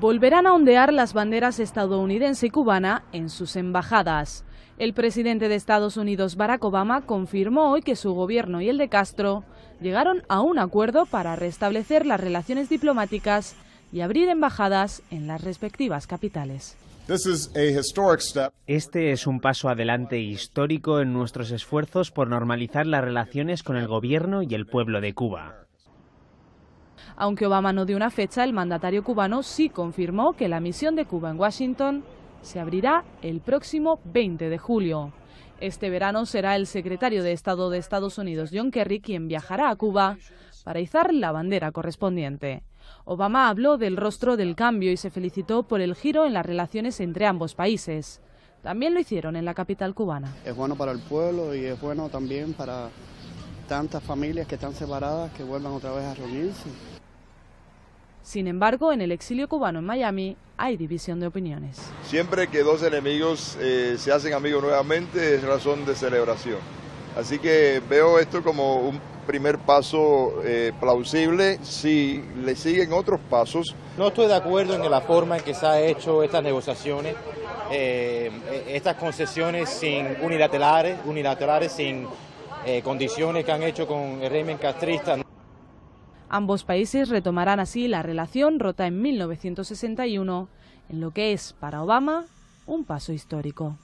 volverán a ondear las banderas estadounidense y cubana en sus embajadas. El presidente de Estados Unidos, Barack Obama, confirmó hoy que su gobierno y el de Castro llegaron a un acuerdo para restablecer las relaciones diplomáticas y abrir embajadas en las respectivas capitales. Este es un paso adelante histórico en nuestros esfuerzos por normalizar las relaciones con el gobierno y el pueblo de Cuba. Aunque Obama no dio una fecha, el mandatario cubano sí confirmó que la misión de Cuba en Washington se abrirá el próximo 20 de julio. Este verano será el secretario de Estado de Estados Unidos, John Kerry, quien viajará a Cuba para izar la bandera correspondiente. Obama habló del rostro del cambio y se felicitó por el giro en las relaciones entre ambos países. También lo hicieron en la capital cubana. Es bueno para el pueblo y es bueno también para tantas familias que están separadas que vuelvan otra vez a reunirse. Sin embargo, en el exilio cubano en Miami hay división de opiniones. Siempre que dos enemigos eh, se hacen amigos nuevamente es razón de celebración. Así que veo esto como un primer paso eh, plausible si le siguen otros pasos. No estoy de acuerdo en la forma en que se han hecho estas negociaciones, eh, estas concesiones sin unilaterales, unilaterales sin condiciones que han hecho con el régimen castrista. Ambos países retomarán así la relación rota en 1961, en lo que es, para Obama, un paso histórico.